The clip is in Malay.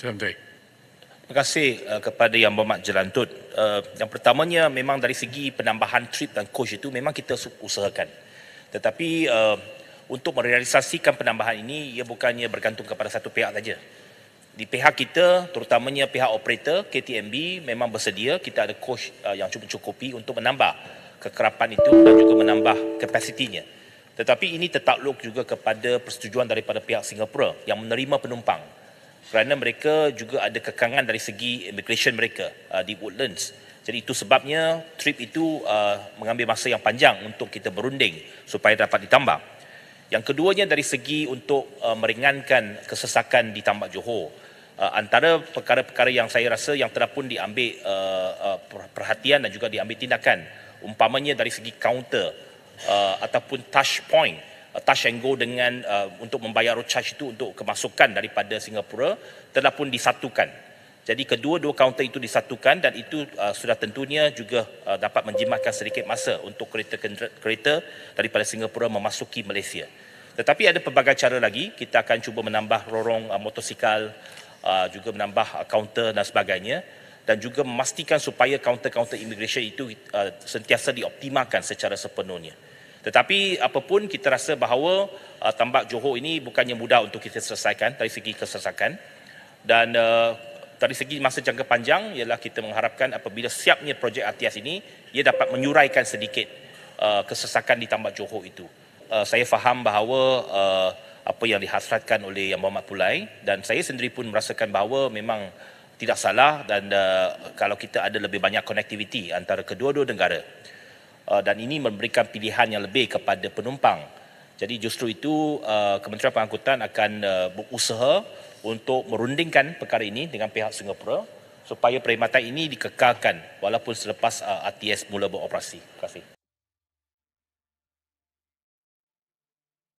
Jalan Baik. Terima kasih uh, kepada Yang Berhormat Jelantut. Uh, yang pertamanya memang dari segi penambahan trip dan coach itu memang kita usahakan. Tetapi uh, untuk merealisasikan penambahan ini, ia bukannya bergantung kepada satu pihak saja. Di pihak kita, terutamanya pihak operator KTMB memang bersedia kita ada coach yang cukup cukupi untuk menambah kekerapan itu dan juga menambah kapasitinya. Tetapi ini tetap tertakluk juga kepada persetujuan daripada pihak Singapura yang menerima penumpang kerana mereka juga ada kekangan dari segi immigration mereka uh, di Woodlands. Jadi itu sebabnya trip itu uh, mengambil masa yang panjang untuk kita berunding supaya dapat ditambah. Yang keduanya dari segi untuk uh, meringankan kesesakan di Tambak Johor. Uh, antara perkara-perkara yang saya rasa yang telah pun diambil uh, uh, perhatian dan juga diambil tindakan. Umpamanya dari segi kaunter uh, ataupun touch point Uh, touch and go dengan uh, untuk membayar road charge itu untuk kemasukan daripada Singapura telah pun disatukan. Jadi kedua-dua kaunter itu disatukan dan itu uh, sudah tentunya juga uh, dapat menjimatkan sedikit masa untuk kereta-kereta daripada Singapura memasuki Malaysia. Tetapi ada pelbagai cara lagi, kita akan cuba menambah lorong uh, motosikal, uh, juga menambah uh, kaunter dan sebagainya dan juga memastikan supaya kaunter-kaunter imigresen itu uh, sentiasa dioptimalkan secara sepenuhnya. Tetapi apapun kita rasa bahawa uh, tambak Johor ini bukannya mudah untuk kita selesaikan dari segi kesesakan dan uh, dari segi masa jangka panjang ialah kita mengharapkan apabila siapnya projek RTS ini ia dapat menyuraikan sedikit uh, kesesakan di tambak Johor itu. Uh, saya faham bahawa uh, apa yang dihasratkan oleh Yang Muhammad Pulai dan saya sendiri pun merasakan bahawa memang tidak salah dan uh, kalau kita ada lebih banyak konektiviti antara kedua-dua negara Uh, dan ini memberikan pilihan yang lebih kepada penumpang. Jadi justru itu uh, Kementerian Pengangkutan akan uh, berusaha untuk merundingkan perkara ini dengan pihak Singapura supaya perkhidmatan ini dikekalkan walaupun selepas ATS mula beroperasi. Terima kasih.